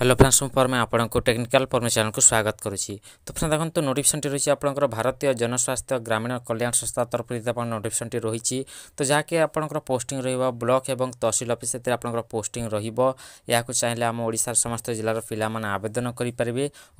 hello friends মু পরমে আপনার technical পরমে চ্যানেলকে স্বাগত করছি তো ফ্রেন্ড দেখুন নোটিফিকেশনটি রয়েছে আপনার ভারতীয় জনস্বাস্থ্য গ্রামীণ কল্যাণ সংস্থা তরফ আপনার নোটিফিকেশনটি রয়েছে তো যাকে আপনার পোস্টিং রহব ব্লক এবং তহসিল অফিস এতে আপনার পোস্টিং রহব এখন চাইলে আমার ওড়শার সমস্ত জেলার পিলা মানে আবেদন করে পারে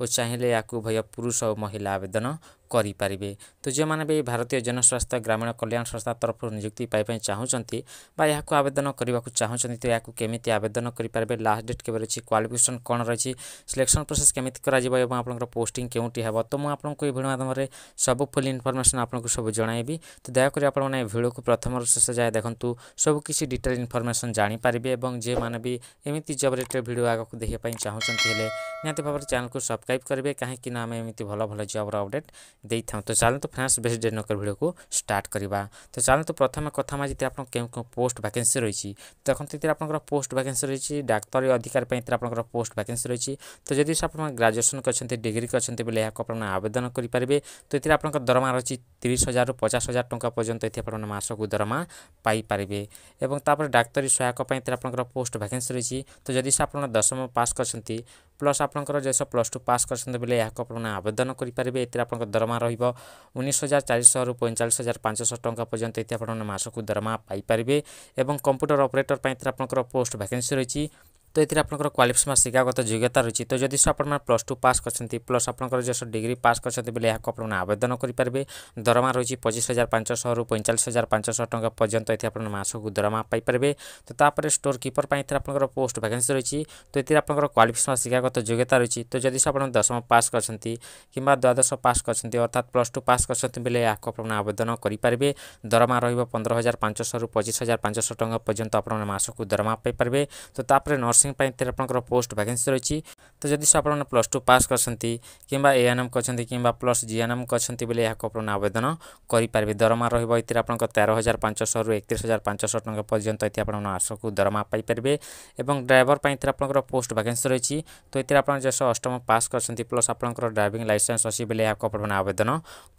ও চাইলে এখন ভয় পুরুষ ও মহিলা আবেদন କରିପାରିବେ ତ ଯେଉଁମାନେ ବି ଭାରତୀୟ ଜନସ୍ୱାସ୍ଥ୍ୟ ଗ୍ରାମୀଣ କଲ୍ୟାଣ ସଂସ୍ଥା ତରଫରୁ ନିଯୁକ୍ତି ପାଇବା ଚାହୁଁଛନ୍ତି ବା ଏହାକୁ ଆବେଦନ କରିବାକୁ ଚାହୁଁଛନ୍ତି ତ ଏହାକୁ କେମିତି ଆବେଦନ କରିପାରିବେ ଲାଷ୍ଟ ଡେଟ୍ କେବେ ରହିଛି କ୍ୱାଲିଫିକେସନ୍ କ'ଣ ରହିଛି ସିଲେକ୍ସନ୍ ପ୍ରୋସେସ୍ କେମିତି କରାଯିବ ଏବଂ ଆପଣଙ୍କର ପୋଷ୍ଟିଂ କେଉଁଠି ହେବ ତ ମୁଁ ଆପଣଙ୍କୁ ଏହି ଭିଡ଼ିଓ ମାଧ୍ୟମରେ ସବୁ ଫୁଲ୍ ଇନଫର୍ମେସନ୍ ଆପଣଙ୍କୁ ସବୁ ଜଣାଇବି ତ ଦୟାକରି ଆପଣମାନେ ଏ ଭିଡ଼ିଓକୁ ପ୍ରଥମରୁ ଶେଷ ଯାଏ ଦେଖନ୍ତୁ ସବୁକିଛି ଡିଟେଲ୍ ଇନଫର୍ମେସନ୍ ଜାଣିପାରିବେ ଏବଂ ଯେମାନେ ବି ଏମିତି ଜବ୍ ରିଲେଟେଡ଼୍ ଭିଡ଼ିଓ ଆଗକୁ ଦେଖିବା ପାଇଁ ଚାହୁଁଛନ୍ତି ହେଲେ ନିହାତି ଭାବରେ ଚ୍ୟାନେଲକୁ ସବସ୍କ୍ରାଇବ୍ କରିବେ କାହିଁକିନା ଆମେ ଏମିତି ଭଲ ଭଲ ଜବ୍ର ଅପଡ଼େଟ୍ ଦେଇଥାଉ ତ ଚାଲନ୍ତୁ ଫ୍ରେଣ୍ଡସ୍ ବେଶୀ ଡେରି ନକରି ଭିଡ଼ିଓକୁ ଷ୍ଟାର୍ଟ କରିବା ତ ଚାଲନ୍ତୁ ପ୍ରଥମେ କଥା ମା ଯେତେ ଆପଣ କେଉଁ କେଉଁ ପୋଷ୍ଟ ଭ୍ୟାକେନ୍ସି ରହିଛି ଦେଖନ୍ତୁ ଏଥିରେ ଆପଣଙ୍କର ପୋଷ୍ଟ ଭ୍ୟାକେନ୍ସି ରହିଛି ଡାକ୍ତରୀ ଅଧିକାର ପାଇଁ ଏଥିରେ ଆପଣଙ୍କର ପୋଷ୍ଟ ଭ୍ୟାକେନ୍ସି ରହିଛି ତ ଯଦି ଆପଣ ଗ୍ରାଜୁଏସନ୍ କରିଛନ୍ତି ଡିଗ୍ରୀ କରିଛନ୍ତି ବୋଲେ ଏହାକୁ ଆପଣ ଆବେଦନ କରିପାରିବେ ତ ଏଥିରେ ଆପଣଙ୍କ ଦରମା ରହିଛି ତିରିଶ ହଜାରରୁ ପଚାଶ ହଜାର ଟଙ୍କା ପର୍ଯ୍ୟନ୍ତ ଏଠି ଆପଣ ମାସକୁ ଦରମା ପାଇପାରିବେ ଏବଂ ତାପରେ ଡାକ୍ତରୀ ସହାୟକ ପାଇଁ ଏଥିରେ ଆପଣଙ୍କର ପୋଷ୍ଟ ଭ୍ୟାକେନ୍ସି ରହିଛି ତ ଯଦି ଆପଣ ଦଶମ ପାସ୍ କରିଛନ୍ତି ପ୍ଲସ୍ ଆପଣଙ୍କର ଯେସବ ପ୍ଲସ୍ ଟୁ ପାସ୍ କରିଛନ୍ତି ବେଲେ ଏହାକୁ ଆପଣ ଆବେଦନ କରିପାରିବେ ଏଥିରେ ଆପଣଙ୍କ ଦରମା ରହିବ ଉଣେଇଶ ହଜାର ଚାରିଶହରୁ ପଇଁଚାଳିଶ ହଜାର ପାଞ୍ଚଶହ ଟଙ୍କା ପର୍ଯ୍ୟନ୍ତ ଏଥିରେ ଆପଣମାନେ ମାସକୁ ଦରମା ପାଇପାରିବେ ଏବଂ କମ୍ପ୍ୟୁଟର ଅପରେଟର ପାଇଁ ଏଥିରେ ଆପଣଙ୍କର ପୋଷ୍ଟ ଭ୍ୟାକେନ୍ସି ରହିଛି তো এতে আপনার কোয়ালিফিকেসন শিক্ষাগত যোগ্যতা রয়েছে তো যদি আপনার প্লস টু পাস করছেন প্লস আপনার যে ডিগ্রি পাস করছেন বেলে এখন আপনার আবেদন করে দরমা রয়েছে পঁচিশ হাজার পাঁচশহ রু পঁয়চাশ হাজার পাঁচশহ টঙ্কা পর্যন্ত এতে আপনার মাসক দরমা পাইপারে তো তাপরে স্টোর কিপর আপনার পোস্ট ভ্যাকেন্সি রয়েছে তো এতে আপনার কোয়ালিফিকেসন শিক্ষাগত যোগ্যতা রয়েছে তো যদি আপনার দশম পাস করছেন কিংবা দ্বাদশ পাস করছেন অর্থাৎ প্লস টু পাস করছেন বেলে এখন আপনার আবেদন করে দরমা রহব পনেরো হাজার পাঁচশহ রু পঁচিশ হাজার পাঁচশহ টঙ্কা পর্যন্ত আপনার মাসক দরমা পাইপারে তো তাপরে নর্স ନର୍ସିଂ ପାଇଁ ଏଥିରେ ଆପଣଙ୍କର ପୋଷ୍ଟ ଭ୍ୟାକେନ୍ସି ରହିଛି ତ ଯଦି ଆପଣମାନେ ପ୍ଲସ୍ ଟୁ ପାସ୍ କରିଛନ୍ତି କିମ୍ବା ଏ ଏନ୍ ଏମ୍ କରିଛନ୍ତି କିମ୍ବା ପ୍ଲସ୍ ଜି ଏନ୍ ଏମ୍ କରିଛନ୍ତି ବୋଲେ ଏହାକୁ ଆପଣ ଆବେଦନ କରିପାରିବେ ଦରମା ରହିବ ଏଥିରେ ଆପଣଙ୍କ ତେର ହଜାର ପାଞ୍ଚଶହରୁ ଏକତିରିଶ ହଜାର ପାଞ୍ଚଶହ ଟଙ୍କା ପର୍ଯ୍ୟନ୍ତ ଏଠି ଆପଣ ମାସକୁ ଦରମା ପାଇପାରିବେ ଏବଂ ଡ୍ରାଇଭର ପାଇଁ ଏଥିରେ ଆପଣଙ୍କର ପୋଷ୍ଟ ଭ୍ୟାକେନ୍ସି ରହିଛି ତ ଏଥିରେ ଆପଣ ଯେସ ଅଷ୍ଟମ ପାସ୍ କରିଛନ୍ତି ପ୍ଲସ୍ ଆପଣଙ୍କର ଡ୍ରାଇଭିଂ ଲାଇସେନ୍ସ ଅଛି ବୋଲେ ଏହାକୁ ଆପଣମାନେ ଆବେଦନ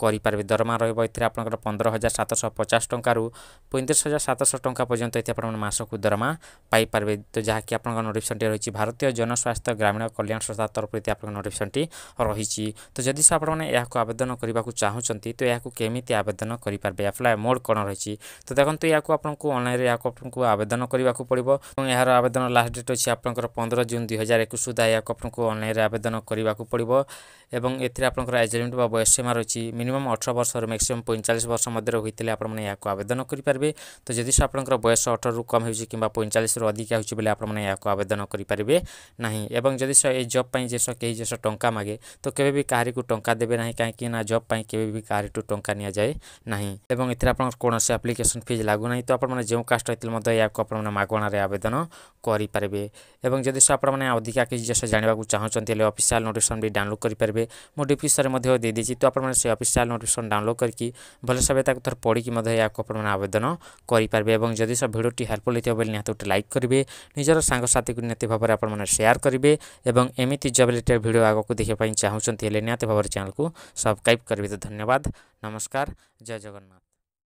କରିପାରିବେ ଦରମା ରହିବ ଏଥିରେ ଆପଣଙ୍କର ପନ୍ଦର ହଜାର ସାତଶହ ପଚାଶ ଟଙ୍କାରୁ ପଇଁତିରିଶ ହଜାର ସାତଶହ ଟଙ୍କା ପର୍ଯ୍ୟନ୍ତ ଏଠି ଆପଣମାନେ ମାସକୁ ଦରମା ପାଇପାରିବେ ତ ଯାହାକି ଆପଣଙ୍କ নোটিফিকেশনটি রয়েছে ভারতীয় জনস্বাস্থ্য গ্রামীণ কল্যাণ সংস্থা তরফরু আপনার নোটিফিকেশনটি রয়েছে তো যদি আপনার এখন আবেদন করা চাহুমান তো এখন কমিটি আবেদন করে পারবে আপ্লাই মোড কোণ রয়েছে তো দেখুন এখন আপনার অনলাইনে আপনার আবেদন করা পড়ব এবং এর আবেদন লাস্ট ডেট অছি আপনার পনেরো জুন দুই হাজার একুশ সুদ্ধা এখন আপনার অনলাইনে আবেদন করা পড়ব এবং এতে আপনার এজেমেন্ট বা বয়স সীমা রয়েছে মিনিমম অঠর বর্ষর ম্যাক্সিমাম পঁয়চাশ বর্ষ মধ্যে হয়ে আপনার এখন আবেদন করে পারবে তো যদি আপনার বয়স অঠর কম হয়েছে কিংবা পঁয়চাশ অধিকা হয়েছে বলে আপনার এখন आवेदन करें जदि जब्पी जेस कहीं जिस टाँह मागे तो केवे भी कह टा दे कहीं जब्पी के कहारू टा नि जाए ना और कौन से आप्लिकेसन फिज लगूना तो आपने जो कास्ट होते हैं मगणारे आवेदन करें जदि आपने अधिका किसी जिस जाना चाहते अफिसील नोटिकेसन भी डाउनलोड करेंगे मुझ डिस्क्रिपनि तो आपने अफिशियाल नोटिकेसन डाउनलोड करके भले सब थोड़ा पढ़ी आपने आवेदन करेंगे जदि भिडियो हेल्पफुल होती है निहत गोटे लाइक करेंगे निजर सांगसा ଭିଡ଼ିଓଟିକୁ ନିହାତି ଭାବରେ ଆପଣମାନେ ସେୟାର କରିବେ ଏବଂ ଏମିତି ଜବ୍ ରିଲେଟେଡ଼୍ ଭିଡ଼ିଓ ଆଗକୁ ଦେଖିବା ପାଇଁ ଚାହୁଁଛନ୍ତି ହେଲେ ନିହାତି ଭାବରେ ଚ୍ୟାନେଲକୁ ସବସ୍କ୍ରାଇବ୍ କରିବେ ତ ଧନ୍ୟବାଦ ନମସ୍କାର ଜୟ ଜଗନ୍ନାଥ